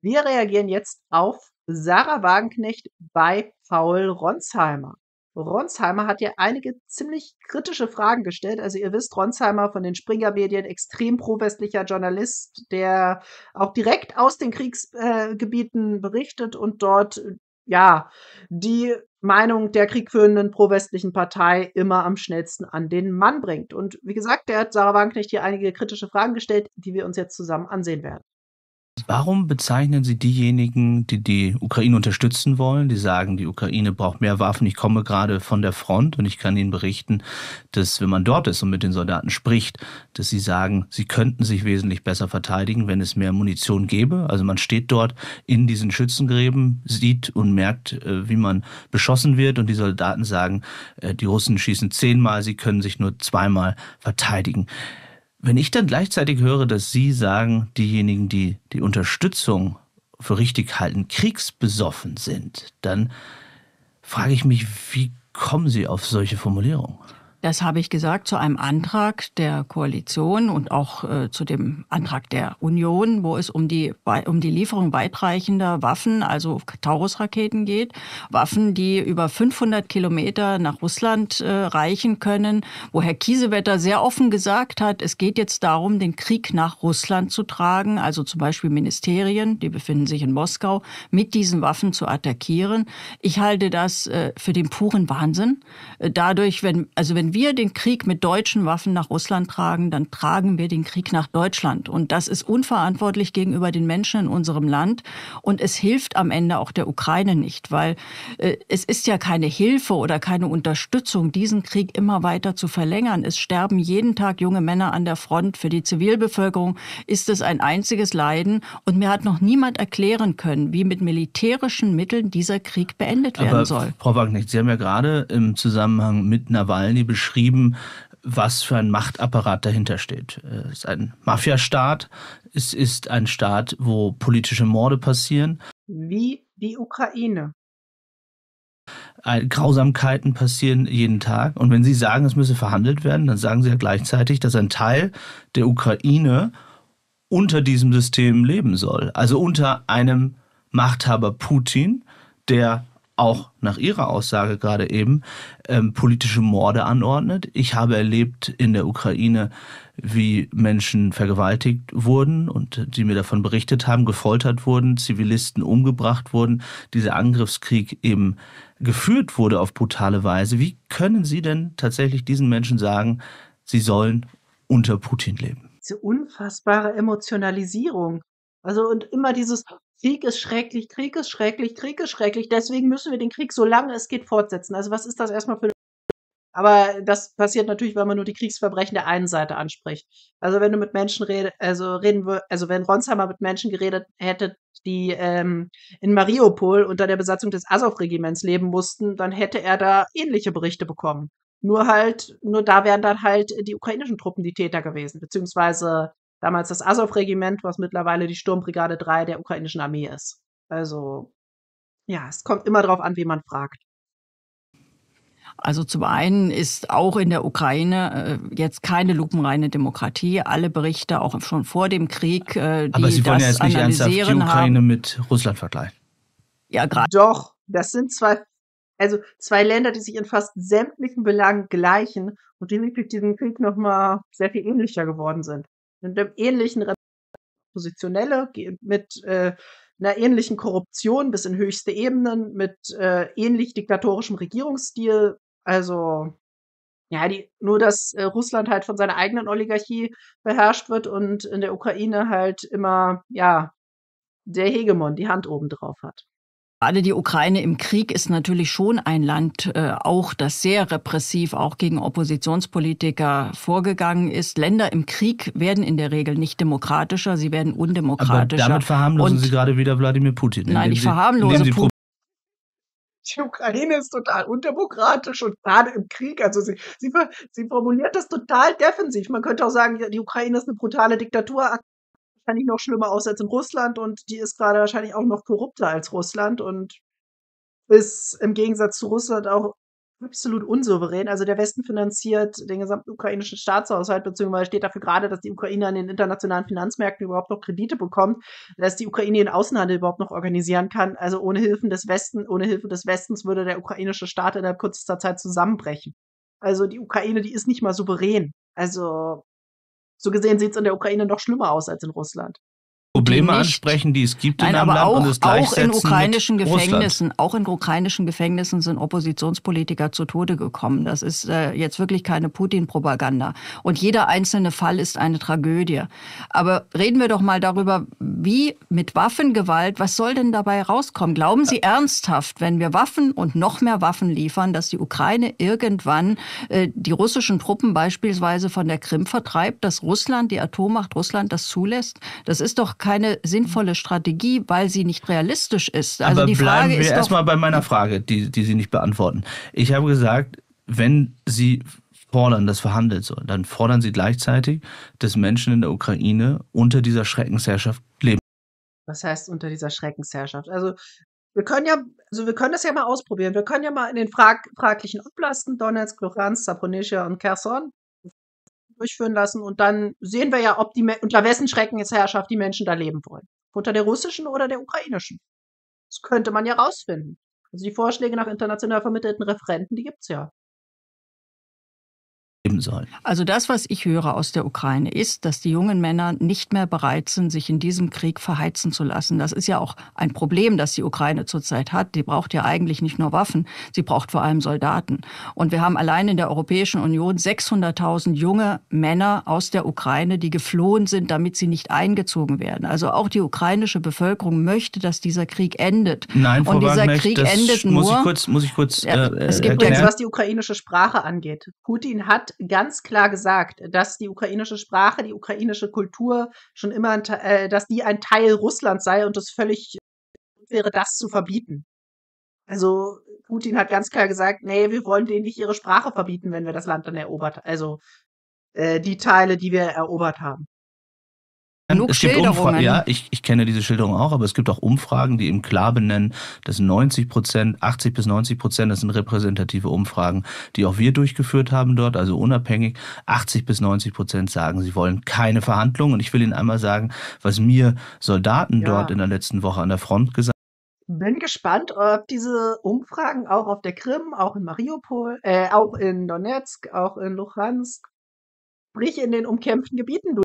Wir reagieren jetzt auf Sarah Wagenknecht bei Paul Ronsheimer. Ronsheimer hat ja einige ziemlich kritische Fragen gestellt. Also ihr wisst, Ronsheimer von den Springer Medien, extrem pro Journalist, der auch direkt aus den Kriegsgebieten äh, berichtet und dort äh, ja die Meinung der kriegführenden pro Partei immer am schnellsten an den Mann bringt. Und wie gesagt, der hat Sarah Wagenknecht hier einige kritische Fragen gestellt, die wir uns jetzt zusammen ansehen werden. Warum bezeichnen Sie diejenigen, die die Ukraine unterstützen wollen, die sagen, die Ukraine braucht mehr Waffen, ich komme gerade von der Front und ich kann Ihnen berichten, dass wenn man dort ist und mit den Soldaten spricht, dass sie sagen, sie könnten sich wesentlich besser verteidigen, wenn es mehr Munition gäbe. Also man steht dort in diesen Schützengräben, sieht und merkt, äh, wie man beschossen wird und die Soldaten sagen, äh, die Russen schießen zehnmal, sie können sich nur zweimal verteidigen. Wenn ich dann gleichzeitig höre, dass Sie sagen, diejenigen, die die Unterstützung für richtig halten, kriegsbesoffen sind, dann frage ich mich, wie kommen Sie auf solche Formulierungen? Das habe ich gesagt zu einem Antrag der Koalition und auch äh, zu dem Antrag der Union, wo es um die, um die Lieferung weitreichender Waffen, also Taurus-Raketen geht. Waffen, die über 500 Kilometer nach Russland äh, reichen können, wo Herr Kiesewetter sehr offen gesagt hat, es geht jetzt darum, den Krieg nach Russland zu tragen, also zum Beispiel Ministerien, die befinden sich in Moskau, mit diesen Waffen zu attackieren. Ich halte das äh, für den puren Wahnsinn. Äh, dadurch, wenn, also wenn wir wir den Krieg mit deutschen Waffen nach Russland tragen, dann tragen wir den Krieg nach Deutschland. Und das ist unverantwortlich gegenüber den Menschen in unserem Land. Und es hilft am Ende auch der Ukraine nicht, weil äh, es ist ja keine Hilfe oder keine Unterstützung, diesen Krieg immer weiter zu verlängern. Es sterben jeden Tag junge Männer an der Front. Für die Zivilbevölkerung ist es ein einziges Leiden. Und mir hat noch niemand erklären können, wie mit militärischen Mitteln dieser Krieg beendet werden Aber, soll. Frau Wagner, Sie haben ja gerade im Zusammenhang mit Nawalny beschrieben, beschrieben, was für ein Machtapparat dahinter steht. Äh, es ist ein Mafiastaat, es ist ein Staat, wo politische Morde passieren. Wie die Ukraine. Grausamkeiten passieren jeden Tag. Und wenn Sie sagen, es müsse verhandelt werden, dann sagen Sie ja gleichzeitig, dass ein Teil der Ukraine unter diesem System leben soll. Also unter einem Machthaber Putin, der auch nach Ihrer Aussage gerade eben ähm, politische Morde anordnet. Ich habe erlebt in der Ukraine, wie Menschen vergewaltigt wurden und die mir davon berichtet haben, gefoltert wurden, Zivilisten umgebracht wurden, dieser Angriffskrieg eben geführt wurde auf brutale Weise. Wie können Sie denn tatsächlich diesen Menschen sagen, sie sollen unter Putin leben? Diese unfassbare Emotionalisierung. Also und immer dieses, Krieg ist schrecklich, Krieg ist schrecklich, Krieg ist schrecklich. Deswegen müssen wir den Krieg, solange es geht, fortsetzen. Also was ist das erstmal für aber das passiert natürlich, weil man nur die Kriegsverbrechen der einen Seite anspricht. Also wenn du mit Menschen redest, also reden wir, also wenn Ronsheimer mit Menschen geredet hätte, die ähm, in Mariupol unter der Besatzung des Azov-Regiments leben mussten, dann hätte er da ähnliche Berichte bekommen. Nur halt, nur da wären dann halt die ukrainischen Truppen die Täter gewesen, beziehungsweise damals das Azov-Regiment, was mittlerweile die Sturmbrigade 3 der ukrainischen Armee ist. Also ja, es kommt immer darauf an, wie man fragt. Also zum einen ist auch in der Ukraine äh, jetzt keine lupenreine Demokratie. Alle Berichte, auch schon vor dem Krieg, äh, die Aber Sie wollen das ja jetzt nicht ernsthaft die Ukraine haben. mit Russland vergleichen. Ja, gerade. Doch, das sind zwei, also zwei Länder, die sich in fast sämtlichen Belangen gleichen und die durch diesen Krieg nochmal sehr viel ähnlicher geworden sind in einem ähnlichen Positionelle mit äh, einer ähnlichen Korruption bis in höchste Ebenen, mit äh, ähnlich diktatorischem Regierungsstil. Also ja, die, nur dass äh, Russland halt von seiner eigenen Oligarchie beherrscht wird und in der Ukraine halt immer, ja, der Hegemon die Hand oben drauf hat. Gerade die Ukraine im Krieg ist natürlich schon ein Land, äh, auch das sehr repressiv auch gegen Oppositionspolitiker vorgegangen ist. Länder im Krieg werden in der Regel nicht demokratischer, sie werden undemokratischer. Aber damit verharmlosen Und, Sie gerade wieder Wladimir Putin. Nein, ich verharmlose Putin die Ukraine ist total undemokratisch und gerade im Krieg. Also sie, sie, sie formuliert das total defensiv. Man könnte auch sagen, die Ukraine ist eine brutale Diktatur wahrscheinlich noch schlimmer aus als in Russland und die ist gerade wahrscheinlich auch noch korrupter als Russland und ist im Gegensatz zu Russland auch absolut unsouverän. Also der Westen finanziert den gesamten ukrainischen Staatshaushalt, beziehungsweise steht dafür gerade, dass die Ukraine an den internationalen Finanzmärkten überhaupt noch Kredite bekommt, dass die Ukraine den Außenhandel überhaupt noch organisieren kann. Also ohne Hilfen des Westen, ohne Hilfe des Westens würde der ukrainische Staat innerhalb kürzester Zeit zusammenbrechen. Also die Ukraine, die ist nicht mal souverän. Also so gesehen sieht es in der Ukraine noch schlimmer aus als in Russland. Probleme die ansprechen, die es gibt Nein, in einem aber Land auch, und es auch in ukrainischen Gefängnissen, Russland. auch in ukrainischen Gefängnissen sind Oppositionspolitiker zu Tode gekommen. Das ist äh, jetzt wirklich keine Putin-Propaganda. Und jeder einzelne Fall ist eine Tragödie. Aber reden wir doch mal darüber, wie mit Waffengewalt, was soll denn dabei rauskommen? Glauben Sie ernsthaft, wenn wir Waffen und noch mehr Waffen liefern, dass die Ukraine irgendwann äh, die russischen Truppen beispielsweise von der Krim vertreibt, dass Russland, die Atommacht Russland das zulässt? Das ist doch keine sinnvolle Strategie, weil sie nicht realistisch ist. Also Aber die Frage bleiben wir erstmal bei meiner Frage, die, die Sie nicht beantworten. Ich habe gesagt, wenn Sie fordern, das verhandelt so. Dann fordern sie gleichzeitig, dass Menschen in der Ukraine unter dieser Schreckensherrschaft leben. Was heißt unter dieser Schreckensherrschaft? Also wir können ja, also wir können das ja mal ausprobieren. Wir können ja mal in den frag fraglichen Oblasten Donetsk, Luhansk, Saponischia und Kherson durchführen lassen und dann sehen wir ja, ob die unter wessen Schreckensherrschaft die Menschen da leben wollen. Unter der russischen oder der ukrainischen. Das könnte man ja rausfinden. Also die Vorschläge nach international vermittelten Referenten, die gibt's ja sollen. Also das, was ich höre aus der Ukraine, ist, dass die jungen Männer nicht mehr bereit sind, sich in diesem Krieg verheizen zu lassen. Das ist ja auch ein Problem, das die Ukraine zurzeit hat. Die braucht ja eigentlich nicht nur Waffen, sie braucht vor allem Soldaten. Und wir haben allein in der Europäischen Union 600.000 junge Männer aus der Ukraine, die geflohen sind, damit sie nicht eingezogen werden. Also auch die ukrainische Bevölkerung möchte, dass dieser Krieg endet. Nein, Frau Und dieser Wagner, Krieg endet muss nur. Ich kurz, muss ich kurz, äh, es gibt erklären. was die ukrainische Sprache angeht. Putin hat ganz klar gesagt, dass die ukrainische Sprache, die ukrainische Kultur schon immer, ein, äh, dass die ein Teil Russlands sei und es völlig wäre, das zu verbieten. Also Putin hat ganz klar gesagt, nee, wir wollen denen nicht ihre Sprache verbieten, wenn wir das Land dann erobert. Also äh, die Teile, die wir erobert haben. Genug es gibt ja, ich, ich kenne diese Schilderung auch, aber es gibt auch Umfragen, die eben klar benennen, dass 90 Prozent, 80 bis 90 Prozent, das sind repräsentative Umfragen, die auch wir durchgeführt haben dort, also unabhängig, 80 bis 90 Prozent sagen, sie wollen keine Verhandlungen. Und ich will Ihnen einmal sagen, was mir Soldaten ja. dort in der letzten Woche an der Front gesagt haben. bin gespannt, ob diese Umfragen auch auf der Krim, auch in Mariupol, äh, auch in Donetsk, auch in Luhansk, sprich in den umkämpften Gebieten durchgeführt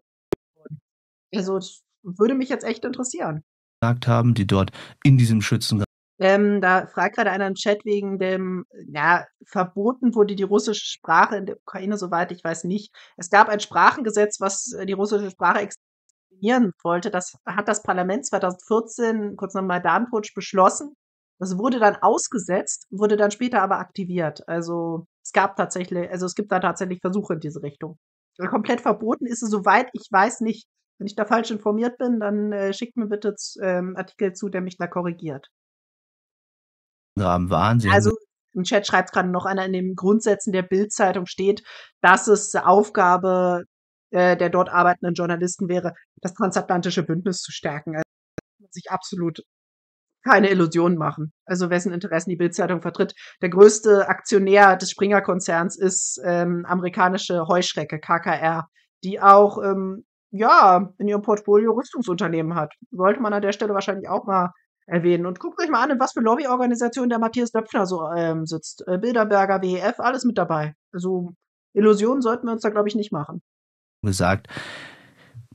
also das würde mich jetzt echt interessieren. Gesagt haben, die dort in diesem Schützengraben. Ähm, da fragt gerade einer im Chat wegen dem, ja, verboten wurde die russische Sprache in der Ukraine, soweit ich weiß nicht. Es gab ein Sprachengesetz, was äh, die russische Sprache exterminieren wollte. Das hat das Parlament 2014 kurz nach maidan beschlossen. Das wurde dann ausgesetzt, wurde dann später aber aktiviert. Also es gab tatsächlich, also es gibt da tatsächlich Versuche in diese Richtung. Komplett verboten ist es, soweit ich weiß, nicht. Wenn ich da falsch informiert bin, dann äh, schickt mir bitte ähm, Artikel zu, der mich da korrigiert. Am Wahnsinn. Also im Chat schreibt gerade noch einer, in den Grundsätzen der Bildzeitung steht, dass es Aufgabe äh, der dort arbeitenden Journalisten wäre, das transatlantische Bündnis zu stärken. Also sich absolut keine Illusionen machen. Also wessen Interessen die Bildzeitung vertritt. Der größte Aktionär des Springer-Konzerns ist ähm, amerikanische Heuschrecke, KKR, die auch ähm, ja, in ihrem Portfolio Rüstungsunternehmen hat. Sollte man an der Stelle wahrscheinlich auch mal erwähnen. Und guckt euch mal an, in was für Lobbyorganisationen der Matthias Döpfner so ähm, sitzt. Äh, Bilderberger, WEF, alles mit dabei. Also Illusionen sollten wir uns da, glaube ich, nicht machen. Gesagt,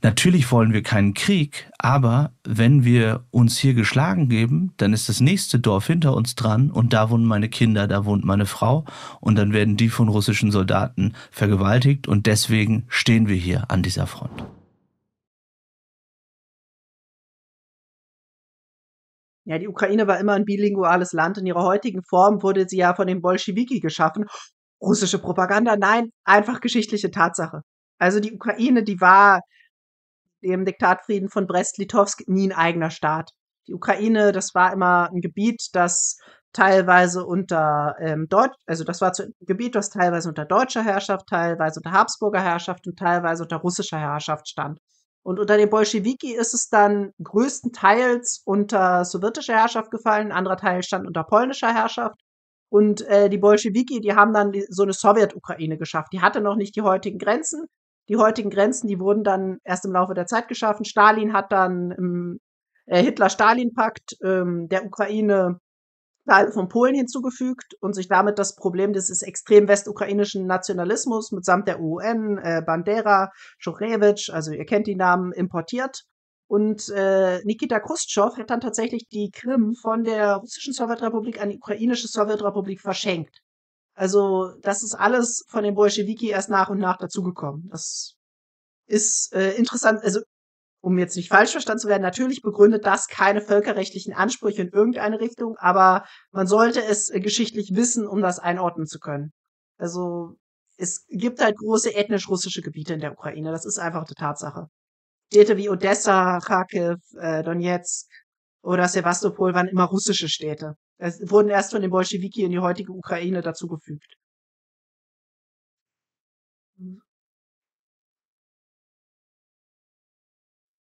natürlich wollen wir keinen Krieg, aber wenn wir uns hier geschlagen geben, dann ist das nächste Dorf hinter uns dran und da wohnen meine Kinder, da wohnt meine Frau und dann werden die von russischen Soldaten vergewaltigt und deswegen stehen wir hier an dieser Front. Ja, die Ukraine war immer ein bilinguales Land. In ihrer heutigen Form wurde sie ja von den Bolschewiki geschaffen. Russische Propaganda, nein, einfach geschichtliche Tatsache. Also die Ukraine, die war im Diktatfrieden von Brest-Litovsk nie ein eigener Staat. Die Ukraine, das war immer ein Gebiet, das teilweise unter ähm, Deutsch, also das war ein Gebiet, das teilweise unter deutscher Herrschaft, teilweise unter Habsburger Herrschaft und teilweise unter russischer Herrschaft stand. Und unter den Bolschewiki ist es dann größtenteils unter sowjetischer Herrschaft gefallen, ein anderer Teil stand unter polnischer Herrschaft. Und äh, die Bolschewiki, die haben dann so eine Sowjetukraine geschafft. Die hatte noch nicht die heutigen Grenzen. Die heutigen Grenzen, die wurden dann erst im Laufe der Zeit geschaffen. Stalin hat dann im äh, Hitler-Stalin-Pakt ähm, der Ukraine Teile von Polen hinzugefügt und sich damit das Problem dieses extrem westukrainischen Nationalismus mitsamt der UN, äh, Bandera, Schuchewitsch, also ihr kennt die Namen, importiert. Und äh, Nikita Khrushchev hat dann tatsächlich die Krim von der russischen Sowjetrepublik an die ukrainische Sowjetrepublik verschenkt. Also das ist alles von den Bolschewiki erst nach und nach dazugekommen. Das ist äh, interessant. Also um jetzt nicht falsch verstanden zu werden, natürlich begründet das keine völkerrechtlichen Ansprüche in irgendeine Richtung, aber man sollte es äh, geschichtlich wissen, um das einordnen zu können. Also es gibt halt große ethnisch-russische Gebiete in der Ukraine, das ist einfach eine Tatsache. Städte wie Odessa, Kharkiv, äh, Donetsk oder Sevastopol waren immer russische Städte. Es wurden erst von den Bolschewiki in die heutige Ukraine dazugefügt.